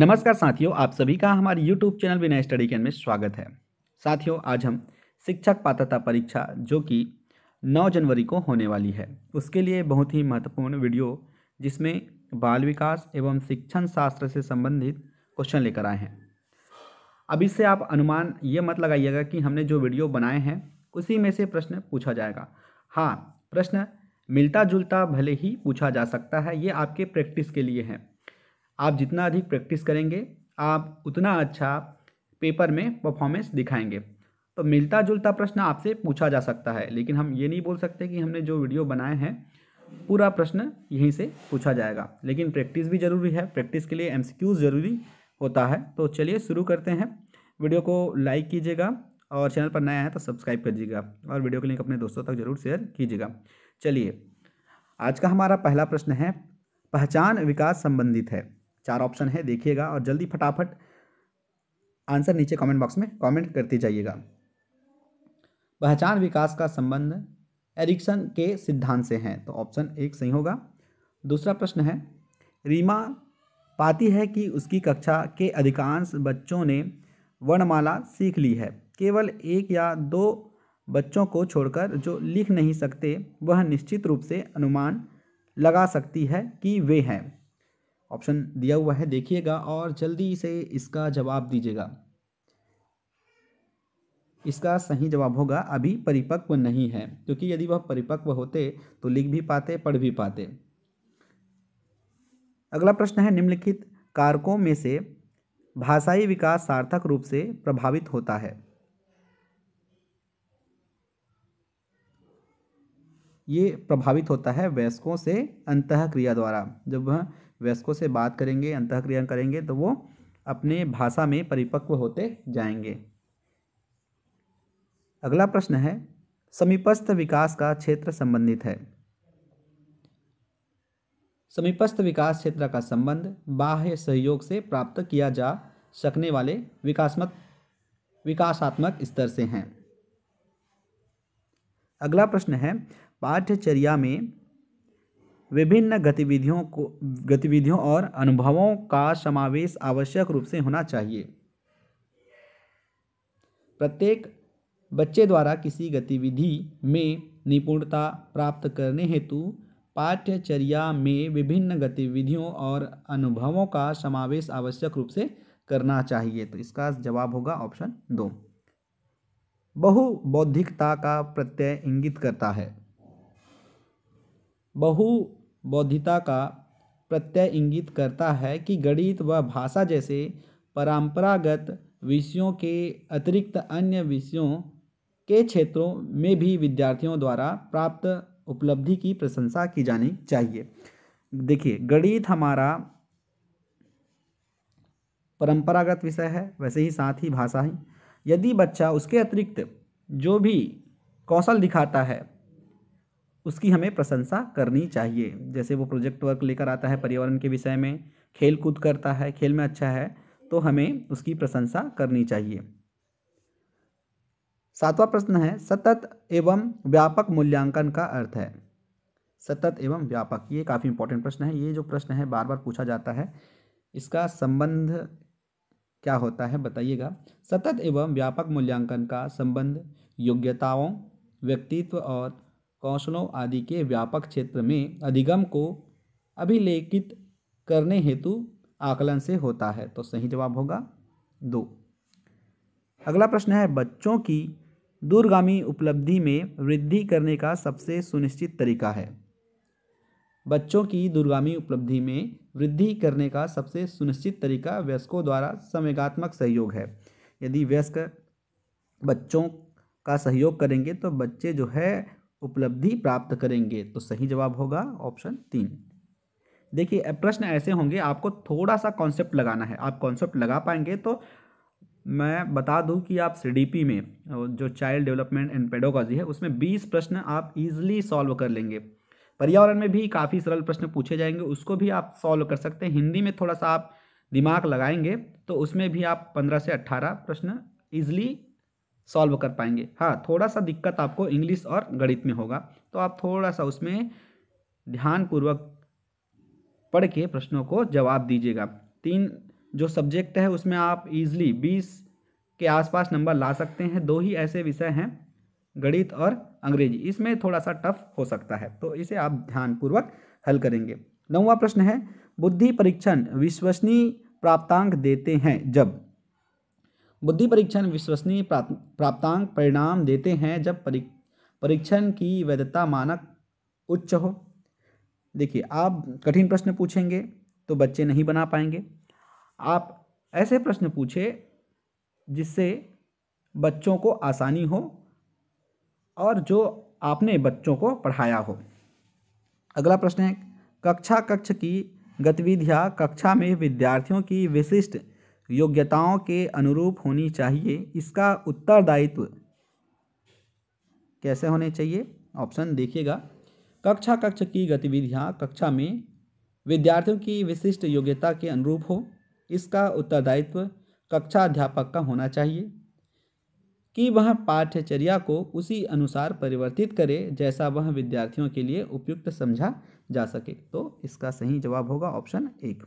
नमस्कार साथियों आप सभी का हमारे यूट्यूब चैनल विनय स्टडी के में स्वागत है साथियों आज हम शिक्षक पात्रता परीक्षा जो कि 9 जनवरी को होने वाली है उसके लिए बहुत ही महत्वपूर्ण वीडियो जिसमें बाल विकास एवं शिक्षण शास्त्र से संबंधित क्वेश्चन लेकर आए हैं अभी से आप अनुमान ये मत लगाइएगा कि हमने जो वीडियो बनाए हैं उसी में से प्रश्न पूछा जाएगा हाँ प्रश्न मिलता जुलता भले ही पूछा जा सकता है ये आपके प्रैक्टिस के लिए है आप जितना अधिक प्रैक्टिस करेंगे आप उतना अच्छा पेपर में परफॉर्मेंस दिखाएंगे तो मिलता जुलता प्रश्न आपसे पूछा जा सकता है लेकिन हम ये नहीं बोल सकते कि हमने जो वीडियो बनाए हैं पूरा प्रश्न यहीं से पूछा जाएगा लेकिन प्रैक्टिस भी ज़रूरी है प्रैक्टिस के लिए एम ज़रूरी होता है तो चलिए शुरू करते हैं वीडियो को लाइक कीजिएगा और चैनल पर नया है तो सब्सक्राइब कर दीजिएगा और वीडियो के लिंक अपने दोस्तों तक जरूर शेयर कीजिएगा चलिए आज का हमारा पहला प्रश्न है पहचान विकास संबंधित है चार ऑप्शन है देखिएगा और जल्दी फटाफट आंसर नीचे कमेंट बॉक्स में कमेंट करते जाइएगा पहचान विकास का संबंध एरिक्सन के सिद्धांत से है तो ऑप्शन एक सही होगा दूसरा प्रश्न है रीमा पाती है कि उसकी कक्षा के अधिकांश बच्चों ने वर्णमाला सीख ली है केवल एक या दो बच्चों को छोड़कर जो लिख नहीं सकते वह निश्चित रूप से अनुमान लगा सकती है कि वे हैं ऑप्शन दिया हुआ है देखिएगा और जल्दी से इसका जवाब दीजिएगा इसका सही जवाब होगा अभी परिपक्व नहीं है क्योंकि यदि वह परिपक्व होते तो लिख भी पाते पढ़ भी पाते अगला प्रश्न है निम्नलिखित कारकों में से भाषाई विकास सार्थक रूप से प्रभावित होता है ये प्रभावित होता है वयस्कों से अंत क्रिया द्वारा जब वह वयस्कों से बात करेंगे अंत क्रिया करेंगे तो वो अपने भाषा में परिपक्व होते जाएंगे अगला प्रश्न है समीपस्थ विकास का क्षेत्र संबंधित है समीपस्थ विकास क्षेत्र का संबंध बाह्य सहयोग से प्राप्त किया जा सकने वाले विकासमत विकासात्मक स्तर से हैं अगला प्रश्न है पाठ्यचर्या में विभिन्न गतिविधियों को गतिविधियों और अनुभवों का समावेश आवश्यक रूप से होना चाहिए प्रत्येक बच्चे द्वारा किसी गतिविधि में निपुणता प्राप्त करने हेतु पाठ्यचर्या में विभिन्न गतिविधियों और अनुभवों का समावेश आवश्यक रूप से करना चाहिए तो इसका जवाब होगा ऑप्शन दो बहु बौद्धिकता का प्रत्यय इंगित करता है बहुबौद्धिता का प्रत्यय इंगित करता है कि गणित व भाषा जैसे परंपरागत विषयों के अतिरिक्त अन्य विषयों के क्षेत्रों में भी विद्यार्थियों द्वारा प्राप्त उपलब्धि की प्रशंसा की जानी चाहिए देखिए गणित हमारा परंपरागत विषय है वैसे ही साथ ही भाषा ही यदि बच्चा उसके अतिरिक्त जो भी कौशल दिखाता है उसकी हमें प्रशंसा करनी चाहिए जैसे वो प्रोजेक्ट वर्क लेकर आता है पर्यावरण के विषय में खेल कूद करता है खेल में अच्छा है तो हमें उसकी प्रशंसा करनी चाहिए सातवां प्रश्न है सतत एवं व्यापक मूल्यांकन का अर्थ है सतत एवं व्यापक ये काफ़ी इंपॉर्टेंट प्रश्न है ये जो प्रश्न है बार बार पूछा जाता है इसका संबंध क्या होता है बताइएगा सतत एवं व्यापक मूल्यांकन का संबंध योग्यताओं व्यक्तित्व और कौशलों आदि के व्यापक क्षेत्र में अधिगम को अभिलेखित करने हेतु आकलन से होता है तो सही जवाब होगा दो अगला प्रश्न है बच्चों की दूरगामी उपलब्धि में वृद्धि करने का सबसे सुनिश्चित तरीका है बच्चों की दूरगामी उपलब्धि में वृद्धि करने का सबसे सुनिश्चित तरीका व्यस्कों द्वारा संवेगात्मक सहयोग है यदि व्यस्क बच्चों का सहयोग करेंगे तो बच्चे जो है उपलब्धि प्राप्त करेंगे तो सही जवाब होगा ऑप्शन तीन देखिए प्रश्न ऐसे होंगे आपको थोड़ा सा कॉन्सेप्ट लगाना है आप कॉन्सेप्ट लगा पाएंगे तो मैं बता दूं कि आप सी में जो चाइल्ड डेवलपमेंट एंड पेडोगॉजी है उसमें 20 प्रश्न आप इजीली सॉल्व कर लेंगे पर्यावरण में भी काफ़ी सरल प्रश्न पूछे जाएंगे उसको भी आप सॉल्व कर सकते हैं हिंदी में थोड़ा सा आप दिमाग लगाएंगे तो उसमें भी आप 15 से 18 प्रश्न ईजिली सॉल्व कर पाएंगे हाँ थोड़ा सा दिक्कत आपको इंग्लिश और गणित में होगा तो आप थोड़ा सा उसमें ध्यानपूर्वक पढ़ के प्रश्नों को जवाब दीजिएगा तीन जो सब्जेक्ट है उसमें आप इजली बीस के आसपास नंबर ला सकते हैं दो ही ऐसे विषय हैं गणित और अंग्रेजी इसमें थोड़ा सा टफ हो सकता है तो इसे आप ध्यानपूर्वक हल करेंगे नौवा प्रश्न है बुद्धि परीक्षण विश्वसनीय प्राप्तांक देते हैं जब बुद्धि परीक्षण विश्वसनीय प्राप्तांक परिणाम देते हैं जब परीक्षण की वैधता मानक उच्च हो देखिए आप कठिन प्रश्न पूछेंगे तो बच्चे नहीं बना पाएंगे आप ऐसे प्रश्न पूछे जिससे बच्चों को आसानी हो और जो आपने बच्चों को पढ़ाया हो अगला प्रश्न है कक्षा कक्ष की गतिविधियाँ कक्षा में विद्यार्थियों की विशिष्ट योग्यताओं के अनुरूप होनी चाहिए इसका उत्तरदायित्व कैसे होने चाहिए ऑप्शन देखिएगा कक्षा कक्ष की गतिविधियाँ कक्षा में विद्यार्थियों की विशिष्ट योग्यता के अनुरूप हो इसका उत्तरदायित्व कक्षा अध्यापक का होना चाहिए कि वह पाठ्यचर्या को उसी अनुसार परिवर्तित करे जैसा वह विद्यार्थियों के लिए उपयुक्त समझा जा सके तो इसका सही जवाब होगा ऑप्शन एक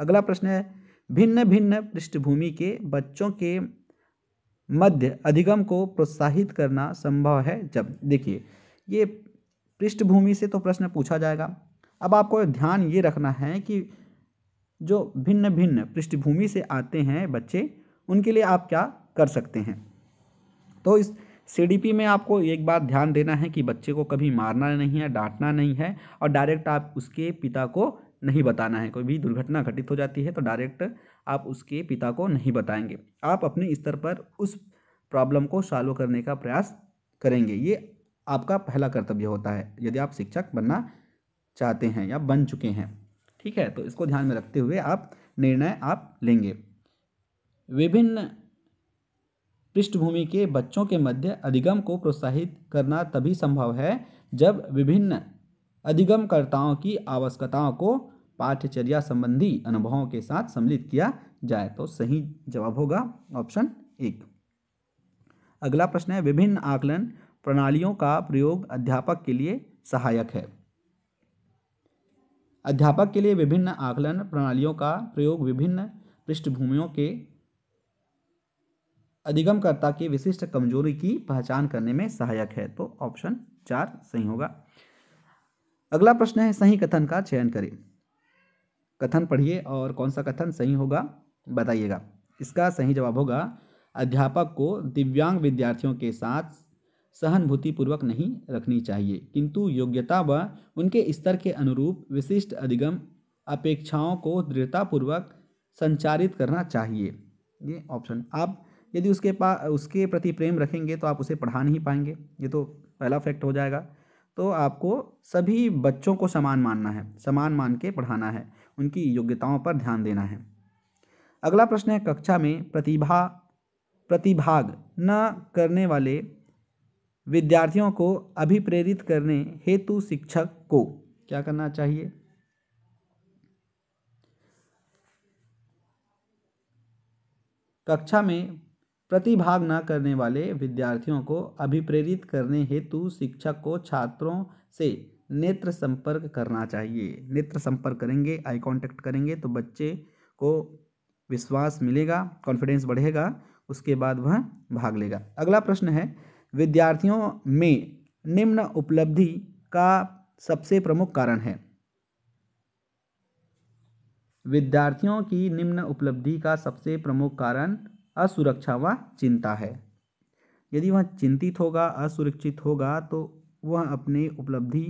अगला प्रश्न है भिन्न भिन्न पृष्ठभूमि के बच्चों के मध्य अधिगम को प्रोत्साहित करना संभव है जब देखिए ये पृष्ठभूमि से तो प्रश्न पूछा जाएगा अब आपको ध्यान ये रखना है कि जो भिन्न भिन्न पृष्ठभूमि से आते हैं बच्चे उनके लिए आप क्या कर सकते हैं तो इस सीडीपी में आपको एक बात ध्यान देना है कि बच्चे को कभी मारना नहीं है डांटना नहीं है और डायरेक्ट आप उसके पिता को नहीं बताना है कोई भी दुर्घटना घटित हो जाती है तो डायरेक्ट आप उसके पिता को नहीं बताएंगे आप अपने स्तर पर उस प्रॉब्लम को सॉल्व करने का प्रयास करेंगे ये आपका पहला कर्तव्य होता है यदि आप शिक्षक बनना चाहते हैं या बन चुके हैं ठीक है तो इसको ध्यान में रखते हुए आप निर्णय आप लेंगे विभिन्न पृष्ठभूमि के बच्चों के मध्य अधिगम को प्रोत्साहित करना तभी संभव है जब विभिन्न अधिगमकर्ताओं की आवश्यकताओं को पाठ्यचर्या संबंधी अनुभवों के साथ सम्मिलित किया जाए तो सही जवाब होगा ऑप्शन एक अगला प्रश्न है विभिन्न आकलन प्रणालियों का प्रयोग अध्यापक के लिए सहायक है अध्यापक के लिए विभिन्न आकलन प्रणालियों का प्रयोग विभिन्न पृष्ठभूमियों के अधिगमकर्ता की विशिष्ट कमजोरी की पहचान करने में सहायक है तो ऑप्शन चार सही होगा अगला प्रश्न है सही कथन का चयन करें कथन पढ़िए और कौन सा कथन सही होगा बताइएगा इसका सही जवाब होगा अध्यापक को दिव्यांग विद्यार्थियों के साथ सहानुभूति पूर्वक नहीं रखनी चाहिए किंतु योग्यता व उनके स्तर के अनुरूप विशिष्ट अधिगम अपेक्षाओं को दृढ़तापूर्वक संचारित करना चाहिए ये ऑप्शन आप यदि उसके पास उसके प्रति प्रेम रखेंगे तो आप उसे पढ़ा नहीं पाएंगे ये तो पहला फैक्ट हो जाएगा तो आपको सभी बच्चों को समान मानना है समान मान के पढ़ाना है उनकी योग्यताओं पर ध्यान देना है अगला प्रश्न है कक्षा में प्रतिभा प्रतिभाग न करने वाले विद्यार्थियों को अभिप्रेरित करने हेतु शिक्षक को क्या करना चाहिए कक्षा में प्रतिभाग न करने वाले विद्यार्थियों को अभिप्रेरित करने हेतु शिक्षक को छात्रों से नेत्र संपर्क करना चाहिए नेत्र संपर्क करेंगे आई कांटेक्ट करेंगे तो बच्चे को विश्वास मिलेगा कॉन्फिडेंस बढ़ेगा उसके बाद वह भाग लेगा अगला प्रश्न है विद्यार्थियों में निम्न उपलब्धि का सबसे प्रमुख कारण है विद्यार्थियों की निम्न उपलब्धि का सबसे प्रमुख कारण असुरक्षा व चिंता है यदि वह चिंतित होगा असुरक्षित होगा तो वह अपने उपलब्धि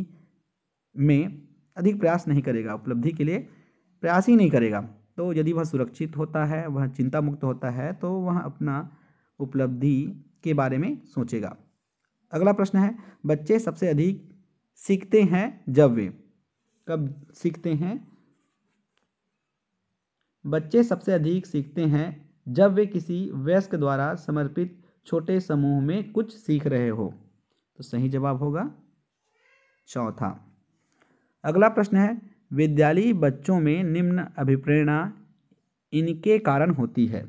में अधिक प्रयास नहीं करेगा उपलब्धि के लिए प्रयास ही नहीं करेगा तो यदि वह सुरक्षित होता है वह चिंता मुक्त होता है तो वह अपना उपलब्धि के बारे में सोचेगा अगला प्रश्न है बच्चे सबसे अधिक सीखते हैं जब वे कब सीखते हैं बच्चे सबसे अधिक सीखते हैं जब वे किसी वयस्क द्वारा समर्पित छोटे समूह में कुछ सीख रहे हो तो सही जवाब होगा चौथा अगला प्रश्न है विद्यालयी बच्चों में निम्न अभिप्रेरणा इनके कारण होती है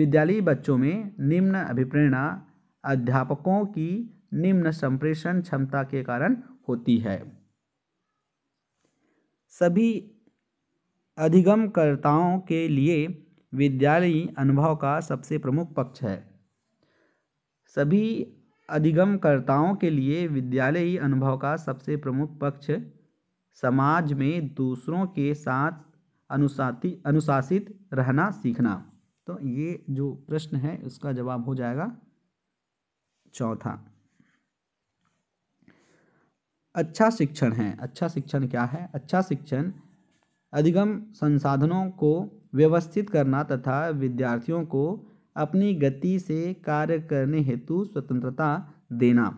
विद्यालयी बच्चों में निम्न अभिप्रेरणा अध्यापकों की निम्न संप्रेषण क्षमता के कारण होती है सभी अधिगमकर्ताओं के लिए विद्यालयी अनुभव का सबसे प्रमुख पक्ष है सभी अधिगमकर्ताओं के लिए विद्यालयी अनुभव का सबसे प्रमुख पक्ष समाज में दूसरों के साथ अनुसाती अनुशासित रहना सीखना तो ये जो प्रश्न है उसका जवाब हो जाएगा चौथा अच्छा शिक्षण है अच्छा शिक्षण क्या है अच्छा शिक्षण अधिगम संसाधनों को व्यवस्थित करना तथा विद्यार्थियों को अपनी गति से कार्य करने हेतु स्वतंत्रता देना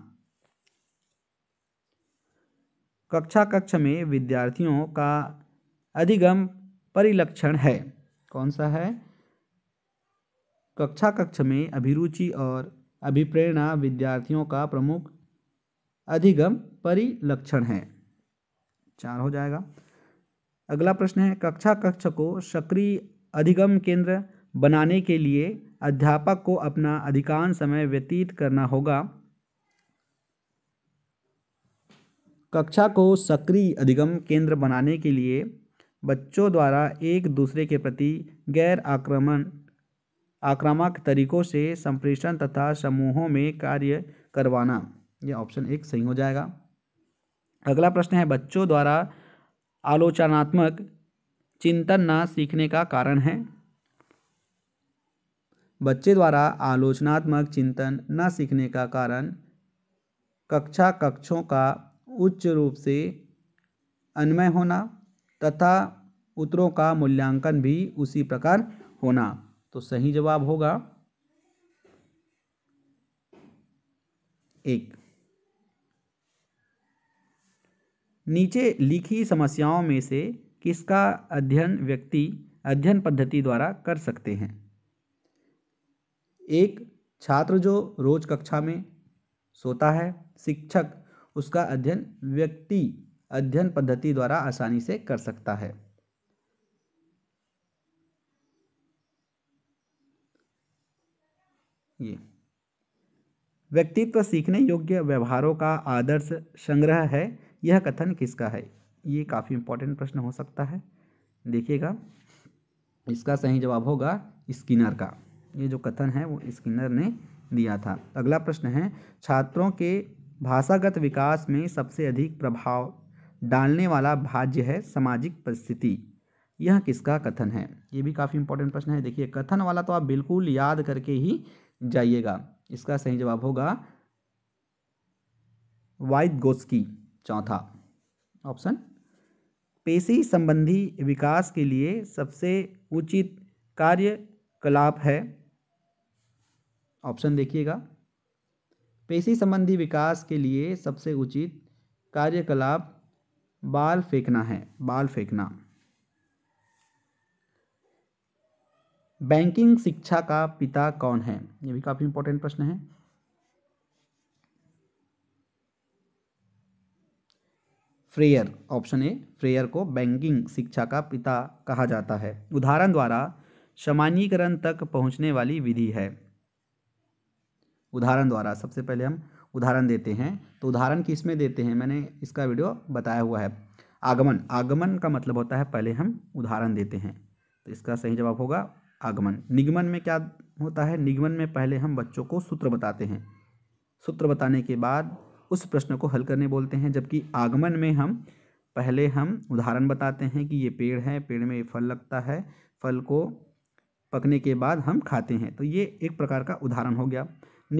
कक्षा कक्ष में विद्यार्थियों का अधिगम परिलक्षण है कौन सा है कक्षा कक्ष में अभिरुचि और अभिप्रेरणा विद्यार्थियों का प्रमुख अधिगम परिलक्षण है चार हो जाएगा अगला प्रश्न है कक्षा कक्ष को सक्रिय अधिगम केंद्र बनाने के लिए अध्यापक को अपना अधिकांश समय व्यतीत करना होगा कक्षा को सक्रिय अधिगम केंद्र बनाने के लिए बच्चों द्वारा एक दूसरे के प्रति गैर आक्रमण आक्रामक तरीकों से संप्रेषण तथा समूहों में कार्य करवाना यह ऑप्शन एक सही हो जाएगा अगला प्रश्न है बच्चों द्वारा आलोचनात्मक चिंतन ना सीखने का कारण है बच्चे द्वारा आलोचनात्मक चिंतन न सीखने का कारण कक्षा कक्षों का उच्च रूप से अन्वय होना तथा उत्तरों का मूल्यांकन भी उसी प्रकार होना तो सही जवाब होगा एक नीचे लिखी समस्याओं में से किसका अध्ययन व्यक्ति अध्ययन पद्धति द्वारा कर सकते हैं एक छात्र जो रोज कक्षा में सोता है शिक्षक उसका अध्ययन व्यक्ति अध्ययन पद्धति द्वारा आसानी से कर सकता है ये व्यक्तित्व सीखने योग्य व्यवहारों का आदर्श संग्रह है यह कथन किसका है ये काफ़ी इंपॉर्टेंट प्रश्न हो सकता है देखिएगा इसका सही जवाब होगा स्किनर का ये जो कथन है वो स्किनर ने दिया था अगला प्रश्न है छात्रों के भाषागत विकास में सबसे अधिक प्रभाव डालने वाला भाज्य है सामाजिक परिस्थिति यह किसका कथन है ये भी काफ़ी इंपॉर्टेंट प्रश्न है देखिए कथन वाला तो आप बिल्कुल याद करके ही जाइएगा इसका सही जवाब होगा वाइट गोस्की चौथा ऑप्शन पेशी संबंधी विकास के लिए सबसे उचित कार्यकलाप है ऑप्शन देखिएगा पेशी संबंधी विकास के लिए सबसे उचित कार्यकलाप बाल फेंकना है बाल फेंकना बैंकिंग शिक्षा का पिता कौन है ये भी काफ़ी इंपॉर्टेंट प्रश्न है फ्रेयर ऑप्शन ए फ्रेयर को बैंकिंग शिक्षा का पिता कहा जाता है उदाहरण द्वारा सामान्यकरण तक पहुंचने वाली विधि है उदाहरण द्वारा सबसे पहले हम उदाहरण देते हैं तो उदाहरण किस में देते हैं मैंने इसका वीडियो बताया हुआ है आगमन आगमन का मतलब होता है पहले हम उदाहरण देते हैं तो इसका सही जवाब होगा आगमन निगमन में क्या होता है निगमन में पहले हम बच्चों को सूत्र बताते हैं सूत्र बताने के बाद उस प्रश्न को हल करने बोलते हैं जबकि आगमन में हम पहले हम उदाहरण बताते हैं कि ये पेड़ है पेड़ में फल लगता है फल को पकने के बाद हम खाते हैं तो ये एक प्रकार का उदाहरण हो गया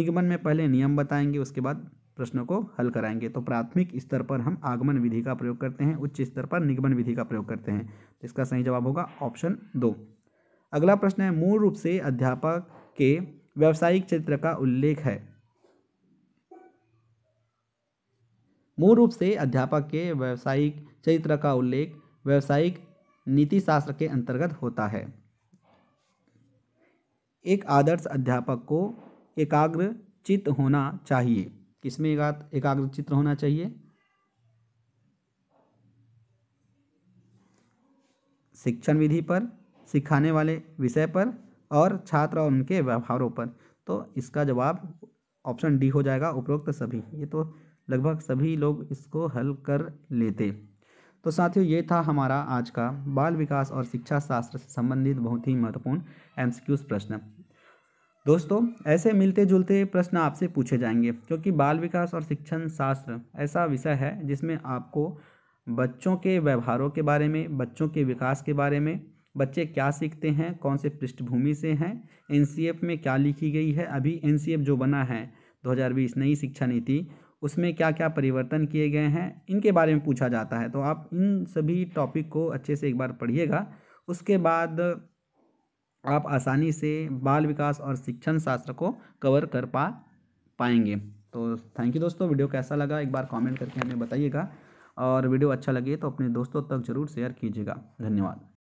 निगमन में पहले नियम बताएंगे उसके बाद प्रश्नों को हल कराएंगे तो प्राथमिक स्तर पर हम आगमन विधि का प्रयोग करते हैं उच्च स्तर पर निगमन विधि का प्रयोग करते हैं तो इसका सही जवाब होगा ऑप्शन दो अगला प्रश्न है मूल रूप से अध्यापक के व्यावसायिक चरित्र का उल्लेख है मूल रूप से अध्यापक के व्यावसायिक चरित्र का उल्लेख व्यावसायिक नीतिशास्त्र के अंतर्गत होता है एक आदर्श अध्यापक को एकाग्र चित्त होना चाहिए किसमें एकाग्र चित्र होना चाहिए शिक्षण विधि पर सिखाने वाले विषय पर और छात्र और उनके व्यवहारों पर तो इसका जवाब ऑप्शन डी हो जाएगा उपरोक्त सभी ये तो लगभग सभी लोग इसको हल कर लेते तो साथियों ये था हमारा आज का बाल विकास और शिक्षा शास्त्र से संबंधित बहुत ही महत्वपूर्ण एम प्रश्न दोस्तों ऐसे मिलते जुलते प्रश्न आपसे पूछे जाएंगे क्योंकि बाल विकास और शिक्षण शास्त्र ऐसा विषय है जिसमें आपको बच्चों के व्यवहारों के बारे में बच्चों के विकास के बारे में बच्चे क्या सीखते हैं कौन से पृष्ठभूमि से हैं एन में क्या लिखी गई है अभी एन जो बना है दो नई शिक्षा नीति उसमें क्या क्या परिवर्तन किए गए हैं इनके बारे में पूछा जाता है तो आप इन सभी टॉपिक को अच्छे से एक बार पढ़िएगा उसके बाद आप आसानी से बाल विकास और शिक्षण शास्त्र को कवर कर पा पाएंगे तो थैंक यू दोस्तों वीडियो कैसा लगा एक बार कमेंट करके हमें बताइएगा और वीडियो अच्छा लगे तो अपने दोस्तों तक ज़रूर शेयर कीजिएगा धन्यवाद